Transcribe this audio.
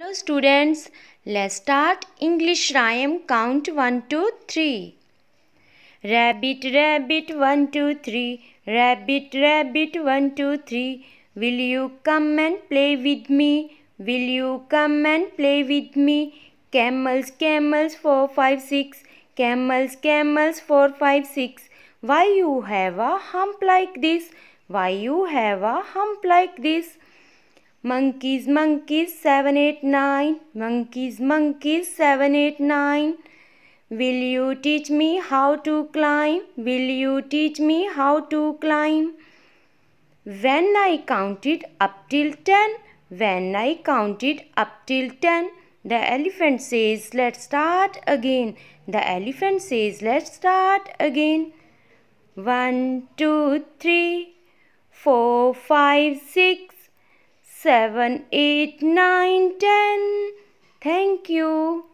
Hello students, let's start English rhyme count 1, 2, 3. Rabbit, rabbit, 1, 2, 3. Rabbit, rabbit, 1, 2, 3. Will you come and play with me? Will you come and play with me? Camels, camels, 4, 5, 6. Camels, camels, 4, 5, 6. Why you have a hump like this? Why you have a hump like this? monkeys monkeys 789 monkeys monkeys 789 will you teach me how to climb will you teach me how to climb when i counted up till 10 when i counted up till 10 the elephant says let's start again the elephant says let's start again One, two, three, four, five, six seven, eight, nine, ten. Thank you.